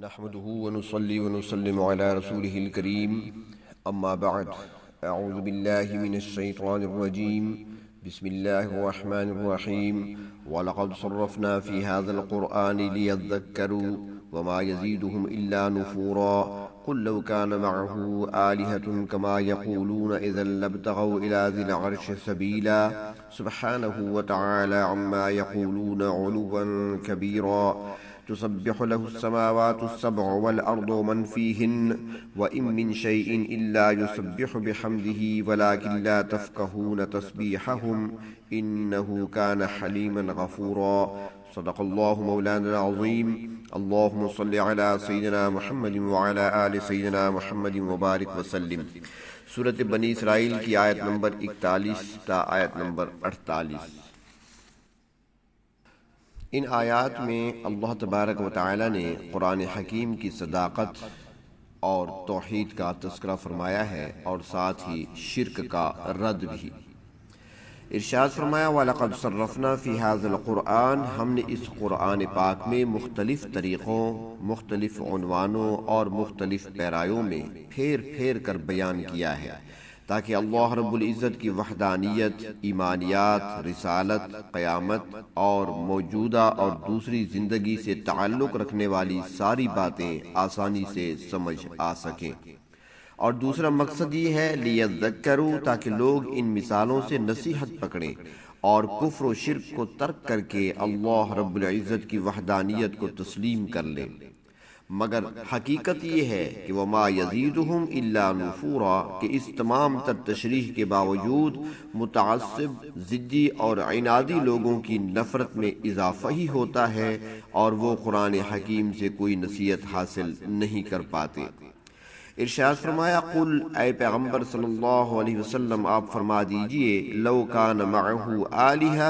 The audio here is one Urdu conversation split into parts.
نحمده ونصلي ونسلم على رسوله الكريم أما بعد أعوذ بالله من الشيطان الرجيم بسم الله الرحمن الرحيم ولقد صرفنا في هذا القرآن ليذكروا وما يزيدهم إلا نفورا قل لو كان معه آلهة كما يقولون إذا لابتغوا إلى ذي العرش سبيلا سبحانه وتعالى عما يقولون علوا كبيرا تسبح له السماوات السبع والأرض ومن فيهن وإن من شيء إلا يسبح بحمده ولكن لا تفقهون تسبيحهم إنه كان حليما غفورا صدق الله مولانا العظيم اللهم صل على سيدنا محمد وعلى آل سيدنا محمد وبارك وسلم صورتِ بنی اسرائیل کی آیت نمبر اکتالیس تیت نمبر اڑتالیس ان آیات میں اللہ تبارک و تعالی نے قرآن حکیم کی صداقت اور توحید کا تذکرہ فرمایا ہے اور ساتھ ہی شرک کا رد بھی ارشاد فرمایا وَلَقَدْ صَرَّفْنَا فِي هَذَا الْقُرْآنِ ہم نے اس قرآن پاک میں مختلف طریقوں مختلف عنوانوں اور مختلف پیرایوں میں پھیر پھیر کر بیان کیا ہے تاکہ اللہ رب العزت کی وحدانیت ایمانیات رسالت قیامت اور موجودہ اور دوسری زندگی سے تعلق رکھنے والی ساری باتیں آسانی سے سمجھ آ سکیں اور دوسرا مقصد یہ ہے لیا کروں تاکہ لوگ ان مثالوں سے نصیحت پکڑیں اور کفر و شرک کو ترک کر کے اللہ رب العزت کی وحدانیت کو تسلیم کر لیں مگر حقیقت یہ ہے کہ وہ یزیدہم الا نفورا کہ اس تمام تر تشریح کے باوجود متعصب ضدی اور عنادی لوگوں کی نفرت میں اضافہ ہی ہوتا ہے اور وہ قرآن حکیم سے کوئی نصیحت حاصل نہیں کر پاتے ارشاد فرمایا قل اے پیغمبر صلی اللہ علیہ وسلم آپ فرما دیجئے لو کان معہو آلیہ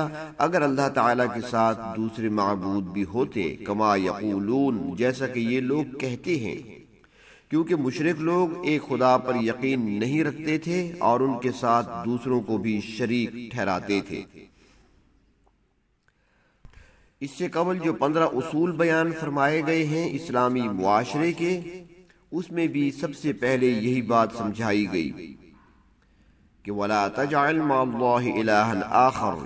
اگر اللہ تعالیٰ کے ساتھ دوسرے معبود بھی ہوتے کما یقولون جیسا کہ یہ لوگ کہتے ہیں کیونکہ مشرق لوگ ایک خدا پر یقین نہیں رکھتے تھے اور ان کے ساتھ دوسروں کو بھی شریک ٹھہراتے تھے اس سے قبل جو پندرہ اصول بیان فرمائے گئے ہیں اسلامی معاشرے کے اس میں بھی سب سے پہلے یہی بات سمجھائی گئی کہ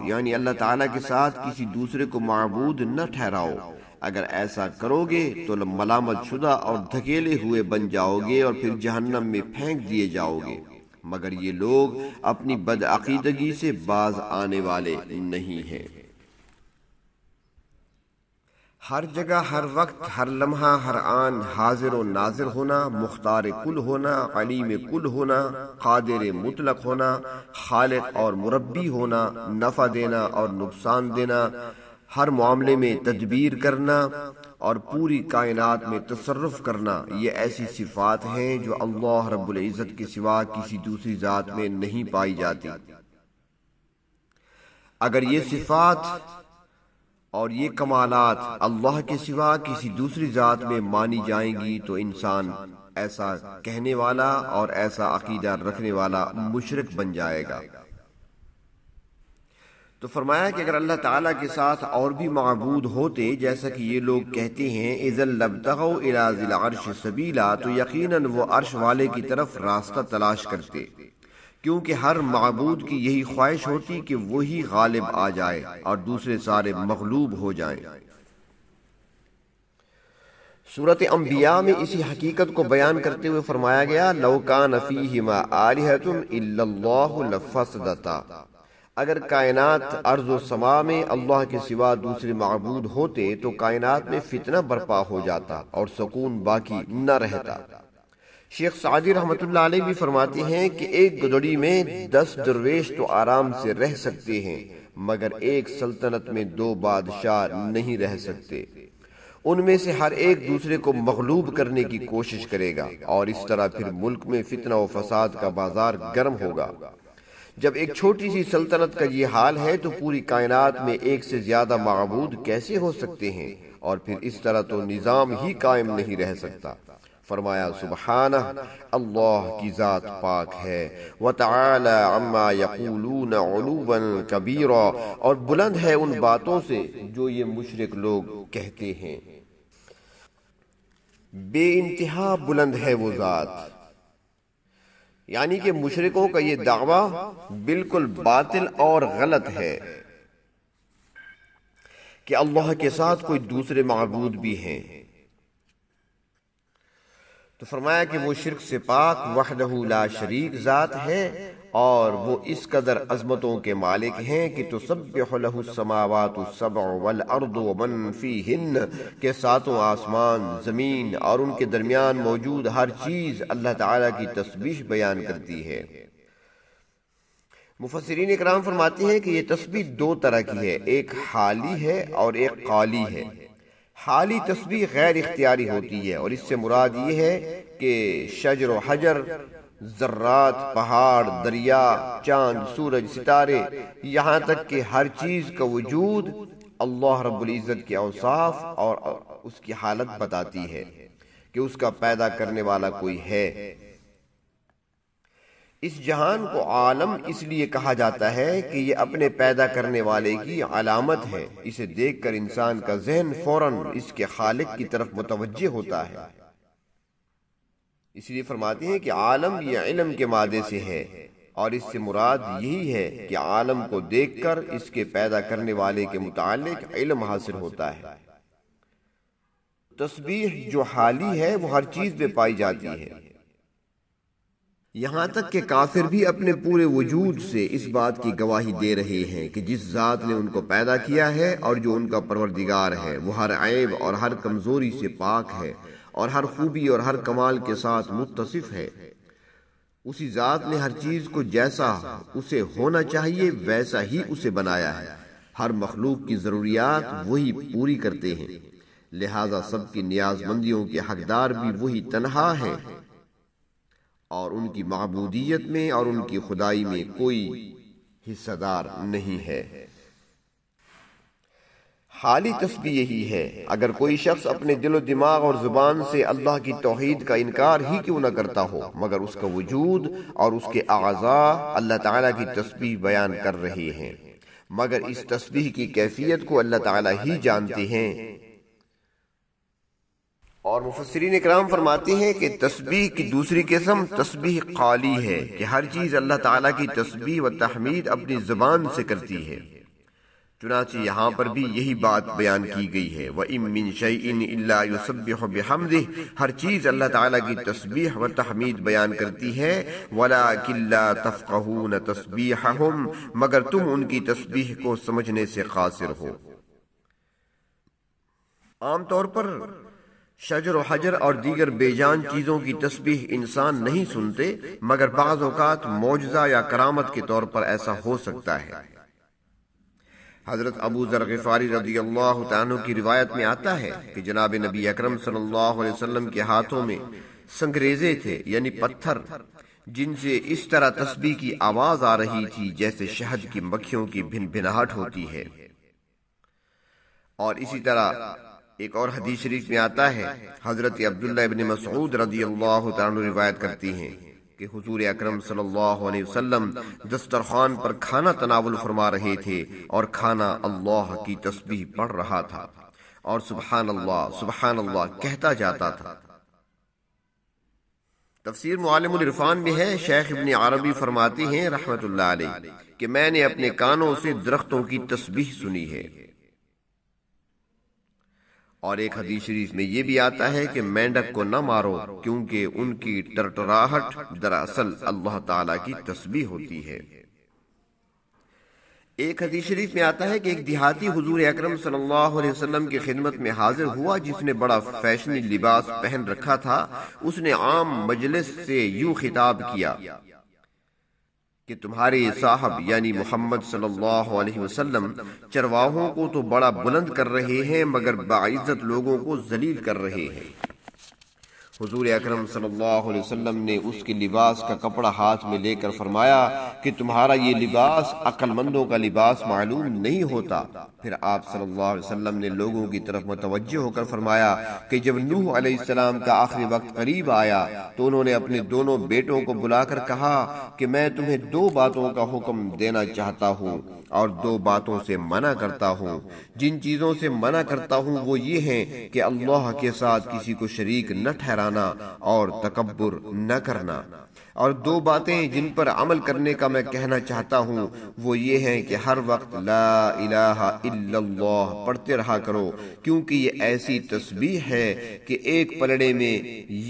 یعنی اللہ تعالیٰ کے ساتھ کسی دوسرے کو معبود نہ ٹھہراؤ اگر ایسا کرو گے تو ملامت شدہ اور دھکیلے ہوئے بن جاؤ گے اور پھر جہنم میں پھینک دیے جاؤ گے مگر یہ لوگ اپنی بدعقیدگی سے باز آنے والے نہیں ہیں ہر جگہ ہر وقت ہر لمحہ ہر آن حاضر و نازر ہونا مختار کل ہونا علیم کل ہونا قادر مطلق ہونا خالق اور مربی ہونا نفع دینا اور نقصان دینا ہر معاملے میں تدبیر کرنا اور پوری کائنات میں تصرف کرنا یہ ایسی صفات ہیں جو اللہ رب العزت کے سوا کسی دوسری ذات میں نہیں پائی جاتی اگر یہ صفات اور یہ کمالات اللہ کے سوا کسی دوسری ذات میں مانی جائیں گی تو انسان ایسا ایسا کہنے والا اور عقیدہ رکھنے والا مشرق بن جائے گا تو فرمایا کہ اگر اللہ تعالیٰ کے ساتھ اور بھی معبود ہوتے جیسا کہ یہ لوگ کہتے ہیں عزل عرش سبیلا تو یقیناً وہ عرش والے کی طرف راستہ تلاش کرتے کیونکہ ہر معبود کی یہی خواہش ہوتی کہ وہی غالب آ جائے اور دوسرے سارے مغلوب ہو جائیں صورت انبیاء میں اسی حقیقت کو بیان کرتے ہوئے فرمایا گیا لفسدتا اگر کائنات ارض و سما میں اللہ کے سوا دوسرے معبود ہوتے تو کائنات میں فتنہ برپا ہو جاتا اور سکون باقی نہ رہتا شیخ سعدی رحمت اللہ علیہ بھی فرماتے ہیں کہ ایک گدڑی میں دس درویش تو آرام سے رہ سکتے ہیں مگر ایک سلطنت میں دو بادشاہ نہیں رہ سکتے ان میں سے ہر ایک دوسرے کو مغلوب کرنے کی کوشش کرے گا اور اس طرح پھر ملک میں فتنہ و فساد کا بازار گرم ہوگا جب ایک چھوٹی سی سلطنت کا یہ حال ہے تو پوری کائنات میں ایک سے زیادہ معبود کیسے ہو سکتے ہیں اور پھر اس طرح تو نظام ہی قائم نہیں رہ سکتا فرمایا سبحانہ اللہ کی ذات پاک ہے اور بلند ہے ان باتوں سے جو یہ مشرق لوگ کہتے ہیں بے انتہا بلند ہے وہ ذات یعنی کہ مشرقوں کا یہ دعویٰ بالکل باطل اور غلط ہے کہ اللہ کے ساتھ کوئی دوسرے معبود بھی ہیں تو فرمایا کہ وہ شرک سے پاک وحدہ لا شریک ذات ہے اور وہ اس قدر عظمتوں کے مالک ہیں کہ تو سب له السماوات السبع والارض ومن فيهن کے ساتوں آسمان زمین اور ان کے درمیان موجود ہر چیز اللہ تعالی کی تسبیح بیان کرتی ہے مفسرین اکرام فرماتے ہیں کہ یہ تسبیح دو طرح کی ہے ایک حالی ہے اور ایک قالی ہے حالی تصویر غیر اختیاری ہوتی ہے اور اس سے مراد یہ ہے کہ شجر و حجر ذرات پہاڑ دریا چاند سورج ستارے یہاں تک کہ ہر چیز کا وجود اللہ رب العزت کے اوصاف اور اس کی حالت بتاتی ہے کہ اس کا پیدا کرنے والا کوئی ہے اس جہان کو عالم اس لیے کہا جاتا ہے کہ یہ اپنے پیدا کرنے والے کی علامت ہے اسے دیکھ کر انسان کا ذہن فوراً اس کے خالق کی طرف متوجہ ہوتا ہے اس لیے فرماتے ہیں کہ عالم یہ علم کے مادے سے ہے اور اس سے مراد یہی ہے کہ عالم کو دیکھ کر اس کے پیدا کرنے والے کے متعلق علم حاصل ہوتا ہے تصویر جو حالی ہے وہ ہر چیز میں پائی جاتی ہے یہاں تک کہ کافر بھی اپنے پورے وجود سے اس بات کی گواہی دے رہے ہیں کہ جس ذات نے ان کو پیدا کیا ہے اور جو ان کا پروردگار ہے وہ ہر عیب اور ہر کمزوری سے پاک ہے اور ہر خوبی اور ہر کمال کے ساتھ متصف ہے اسی ذات نے ہر چیز کو جیسا اسے ہونا چاہیے ویسا ہی اسے بنایا ہے ہر مخلوق کی ضروریات وہی پوری کرتے ہیں لہٰذا سب کی نیاز مندیوں کے حقدار بھی وہی تنہا ہیں اور ان کی معبودیت میں اور ان کی خدائی میں کوئی حصہ دار نہیں ہے حالی تسبیح یہی ہے اگر کوئی شخص اپنے دل و دماغ اور زبان سے اللہ کی توحید کا انکار ہی کیوں نہ کرتا ہو مگر اس کا وجود اور اس کے اعضاء اللہ تعالیٰ کی تسبیح بیان کر رہی ہیں مگر اس تسبیح کی کیفیت کو اللہ تعالیٰ ہی جانتے ہیں اور مفسرین اکرام فرماتے ہیں کہ تسبیح کی دوسری قسم تسبیح قالی ہے کہ ہر چیز اللہ تعالیٰ کی تسبیح و تحمید اپنی زبان سے کرتی ہے چنانچہ یہاں پر بھی یہی بات بیان کی گئی ہے وَإِن مِّن شَيْءٍ إِلَّا يُسَبِّحُ بِحَمْدِهِ ہر چیز اللہ تعالیٰ کی تسبیح و تحمید بیان کرتی ہے وَلَا كِلَّا تَفْقَهُونَ تَسْبِيحَهُمْ مگر تم ان کی تسبیح کو سمجھنے سے خاصر ہو عام طور پر شجر و حجر اور دیگر بے جان چیزوں کی تسبیح انسان نہیں سنتے مگر بعض اوقات معجزہ یا کرامت کے طور پر ایسا ہو سکتا ہے حضرت ابو رضی اللہ عنہ کی روایت میں آتا ہے کہ جناب نبی اکرم صلی اللہ علیہ وسلم کے ہاتھوں میں سنگریزے تھے یعنی پتھر جن سے اس طرح تسبیح کی آواز آ رہی تھی جیسے شہد کی مکھیوں کی بھن بھناہٹ ہوتی ہے اور اسی طرح ایک اور حدیث شریف میں آتا ہے حضرت عبداللہ ابن مسعود رضی اللہ روایت کرتی ہیں کہ حضور اکرم صلی اللہ علیہ وسلم دسترخوان پر کھانا تناول فرما رہے تھے اور کھانا اللہ کی تسبیح پڑھ رہا تھا اور سبحان اللہ سبحان اللہ کہتا جاتا تھا تفسیر معالم العرفان میں ہے شیخ ابن عربی فرماتی ہیں رحمت اللہ علیہ کہ میں نے اپنے کانوں سے درختوں کی تسبیح سنی ہے اور ایک حدیث شریف میں یہ بھی آتا ہے کہ مینڈک کو نہ مارو کیونکہ ان کی ٹرٹراہٹ دراصل اللہ تعالی کی تسبیح ہوتی ہے ایک حدیث شریف میں آتا ہے کہ ایک دیہاتی حضور اکرم صلی اللہ علیہ وسلم کی خدمت میں حاضر ہوا جس نے بڑا فیشنی لباس پہن رکھا تھا اس نے عام مجلس سے یوں خطاب کیا کہ تمہارے صاحب یعنی محمد صلی اللہ علیہ وسلم چرواہوں کو تو بڑا بلند کر رہے ہیں مگر باعزت لوگوں کو ذلیل کر رہے ہیں حضور اکرم صلی اللہ علیہ وسلم نے اس کے لباس کا کپڑا ہاتھ میں لے کر فرمایا کہ تمہارا یہ لباس مندوں کا لباس معلوم نہیں ہوتا پھر آپ صلی اللہ علیہ وسلم نے لوگوں کی طرف متوجہ ہو کر فرمایا کہ جب نوح علیہ السلام کا آخری وقت قریب آیا تو انہوں نے اپنے دونوں بیٹوں کو بلا کر کہا کہ میں تمہیں دو باتوں کا حکم دینا چاہتا ہوں اور دو باتوں سے منع کرتا ہوں جن چیزوں سے منع کرتا ہوں وہ یہ ہیں کہ اللہ کے ساتھ کسی کو شریک نہ ٹھہرانا اور تکبر نہ کرنا اور دو باتیں جن پر عمل کرنے کا میں کہنا چاہتا ہوں وہ یہ ہیں کہ ہر وقت لا الہ الا اللہ پڑھتے رہا کرو کیونکہ یہ ایسی تسبیح ہے کہ ایک پلڑے میں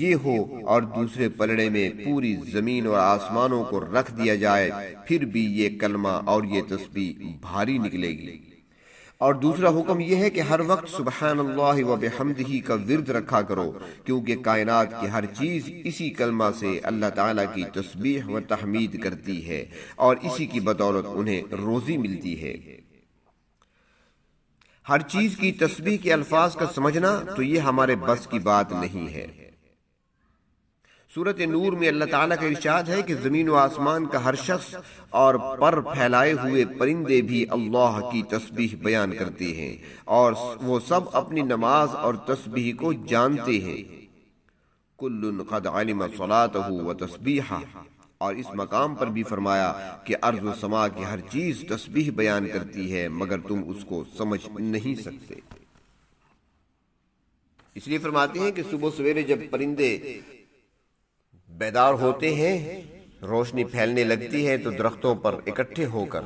یہ ہو اور دوسرے پلڑے میں پوری زمین اور آسمانوں کو رکھ دیا جائے پھر بھی یہ کلمہ اور یہ تسبیح بھاری نکلے گی اور دوسرا حکم یہ ہے کہ ہر وقت سبحان اللہ و بحمدہی کا ورد رکھا کرو کیونکہ کائنات کی ہر چیز اسی کلمہ سے اللہ تعالیٰ کی تسبیح و تحمید کرتی ہے اور اسی کی بدولت انہیں روزی ملتی ہے ہر چیز کی تسبیح کے الفاظ کا سمجھنا تو یہ ہمارے بس کی بات نہیں ہے صورت نور میں اللہ تعالیٰ کا ارشاد ہے کہ زمین و آسمان کا ہر شخص اور پر پھیلائے ہوئے پرندے بھی اللہ کی تسبیح بیان کرتے ہیں اور وہ سب اپنی نماز اور تسبیح کو جانتے ہیں کل قد علم صلاته و تسبیحہ اور اس مقام پر بھی فرمایا کہ ارض و سما کی ہر چیز تسبیح بیان کرتی ہے مگر تم اس کو سمجھ نہیں سکتے اس لیے فرماتے ہیں کہ صبح سویرے جب پرندے بیدار ہوتے ہیں روشنی پھیلنے لگتی ہے تو درختوں پر اکٹھے ہو کر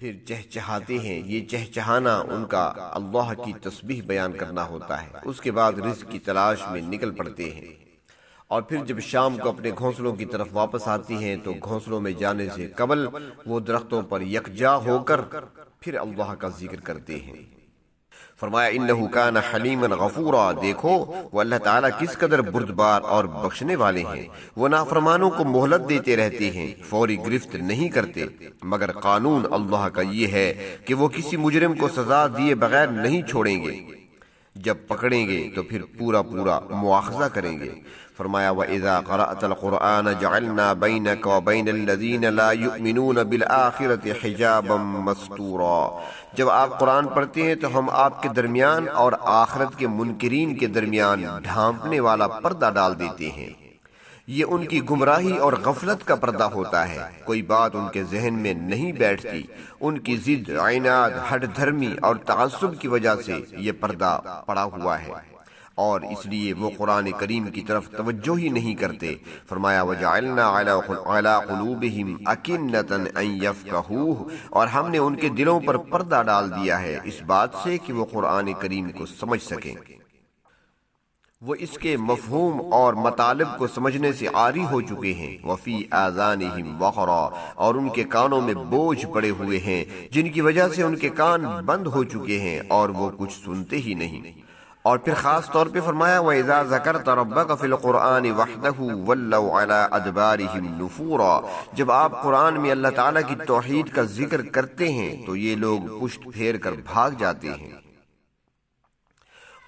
پھر چہچہاتے ہیں یہ چہچہانا ان کا اللہ کی تسبیح بیان کرنا ہوتا ہے اس کے بعد رزق کی تلاش میں نکل پڑتے ہیں اور پھر جب شام کو اپنے گھونسلوں کی طرف واپس آتی ہیں تو گھونسلوں میں جانے سے قبل وہ درختوں پر یکجا ہو کر پھر اللہ کا ذکر کرتے ہیں فرمایا انہو حلیما غفورا دیکھو وہ اللہ تعالیٰ کس قدر بردبار اور بخشنے والے ہیں وہ نافرمانوں کو مہلت دیتے رہتے ہیں فوری گرفت نہیں کرتے مگر قانون اللہ کا یہ ہے کہ وہ کسی مجرم کو سزا دیے بغیر نہیں چھوڑیں گے جب پکڑیں گے تو پھر پورا پورا مواخذہ کریں گے فرمایا وَإِذَا قَرَأْتَ الْقُرْآنَ جَعَلْنَا بَيْنَكَ وَبَيْنَ الَّذِينَ لَا يُؤْمِنُونَ بِالْآخِرَةِ حِجَابًا مَسْتُورًا جب آپ قرآن پڑھتے ہیں تو ہم آپ کے درمیان اور آخرت کے منکرین کے درمیان ڈھانپنے والا پردہ ڈال دیتے ہیں یہ ان کی گمراہی اور غفلت کا پردہ ہوتا ہے کوئی بات ان کے ذہن میں نہیں بیٹھتی ان کی ضد عینات ہٹ دھرمی اور تعصب کی وجہ سے یہ پردہ پڑا ہوا ہے اور اس لیے وہ قرآن کریم کی طرف توجہ ہی نہیں کرتے فرمایا وجعلنا قلوبہم ان یفقہوہ اور ہم نے ان کے دلوں پر پردہ ڈال دیا ہے اس بات سے کہ وہ قرآن کریم کو سمجھ سکیں وہ اس کے مفہوم اور مطالب کو سمجھنے سے عاری ہو چکے ہیں وفی وخرا اور ان کے کانوں میں بوجھ پڑے ہوئے ہیں جن کی وجہ سے ان کے کان بند ہو چکے ہیں اور وہ کچھ سنتے ہی نہیں اور پھر خاص طور پہ فرمایا وَإِذَا ذَكَرْتَ رَبَّكَ فِي الْقُرْآنِ وَحْدَهُ وَلَّوْ عَلَىٰ أَدْبَارِهِمْ نُفُورًا جب آپ قرآن میں اللہ تعالیٰ کی توحید کا ذکر کرتے ہیں تو یہ لوگ پشت پھیر کر بھاگ جاتے ہیں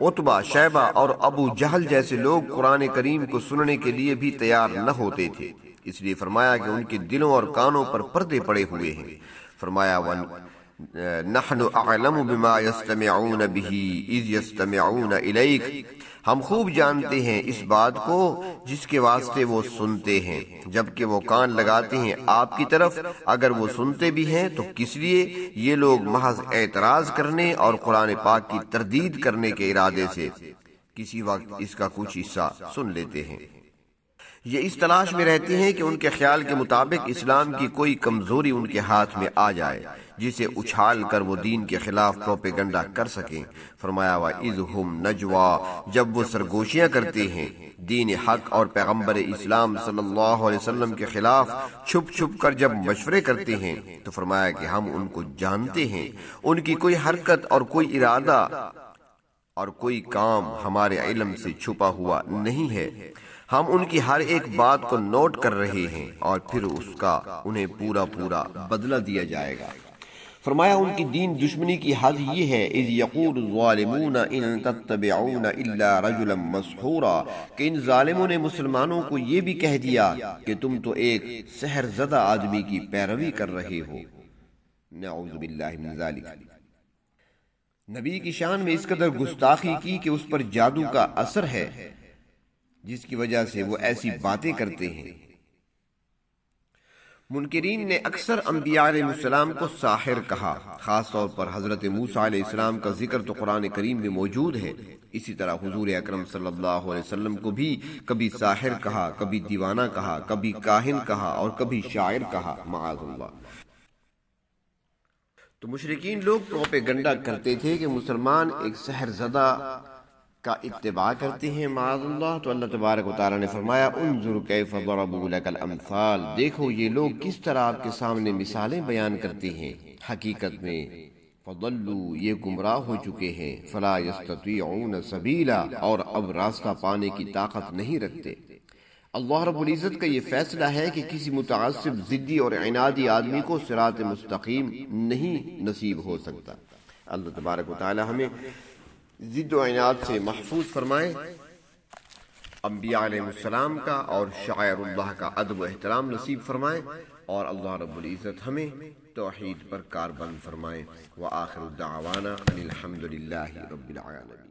اوتبا شہبہ اور ابو جہل جیسے لوگ قرآن کریم کو سننے کے لیے بھی تیار نہ ہوتے تھے اس لیے فرمایا کہ ان کے دلوں اور کانوں پر پردے پڑے ہوئے ہیں فرمایا ون نحن اعلم بما یستمعون به اذ يستمعون اليك ہم خوب جانتے ہیں اس بات کو جس کے واسطے وہ سنتے ہیں جبکہ وہ کان لگاتے ہیں آپ کی طرف اگر وہ سنتے بھی ہیں تو کس لیے یہ لوگ محض اعتراض کرنے اور قرآن پاک کی تردید کرنے کے ارادے سے کسی وقت اس کا کچھ حصہ سن لیتے ہیں یہ اس تلاش میں رہتے ہیں کہ ان کے خیال کے مطابق اسلام کی کوئی کمزوری ان کے ہاتھ میں آ جائے جسے اچھال کر وہ دین کے خلاف پروپیگنڈا کر سکیں فرمایا جب وہ سرگوشیاں کرتے ہیں دین حق اور پیغمبر اسلام صلی اللہ علیہ وسلم کے خلاف چھپ چھپ کر جب مشورے کرتے ہیں تو فرمایا کہ ہم ان کو جانتے ہیں ان کی کوئی حرکت اور کوئی ارادہ اور کوئی کام ہمارے علم سے چھپا ہوا نہیں ہے ہم ان کی ہر ایک بات کو نوٹ کر رہے ہیں اور پھر اس کا انہیں پورا پورا بدلہ دیا جائے گا فرمایا ان کی دین دشمنی کی حد یہ ہے اذ یقول الظالمون ان تتبعون الا رجلا مسحورا کہ ان ظالموں نے مسلمانوں کو یہ بھی کہہ دیا کہ تم تو ایک سحر زدہ آدمی کی پیروی کر رہے ہو نعوذ باللہ من ذالک نبی کی شان میں اس قدر گستاخی کی کہ اس پر جادو کا اثر ہے جس کی وجہ سے وہ ایسی باتیں کرتے ہیں منکرین نے اکثر انبیاء علیہ السلام کو ساحر کہا خاص طور پر حضرت موسیٰ علیہ السلام کا ذکر تو قرآن کریم میں موجود ہے اسی طرح حضور اکرم صلی اللہ علیہ وسلم کو بھی کبھی ساحر کہا کبھی دیوانہ کہا کبھی کاہن کہا اور کبھی شاعر کہا معاذ اللہ تو مشرقین لوگ پروپیگنڈا کرتے تھے کہ مسلمان ایک سحر زدہ کا اتباع کرتے ہیں معاذ اللہ تو اللہ تبارک و تعالی نے فرمایا انظر کیف ضربوا لک الامثال دیکھو یہ لوگ کس طرح آپ کے سامنے مثالیں بیان کرتے ہیں حقیقت میں فضلوا یہ گمراہ ہو چکے ہیں فلا یستطیعون سبیلا اور اب راستہ پانے کی طاقت نہیں رکھتے اللہ رب العزت کا یہ فیصلہ ہے کہ کسی متعصب ضدی اور عنادی آدمی کو صراط مستقیم نہیں نصیب ہو سکتا اللہ تبارک و تعالی ہمیں ضد و عناد سے محفوظ فرمائے انبیاء علیہ السلام کا اور شاعر اللہ کا ادب و احترام نصیب فرمائے اور اللہ رب العزت ہمیں توحید پر وآخر الحمدللہ رب العالمین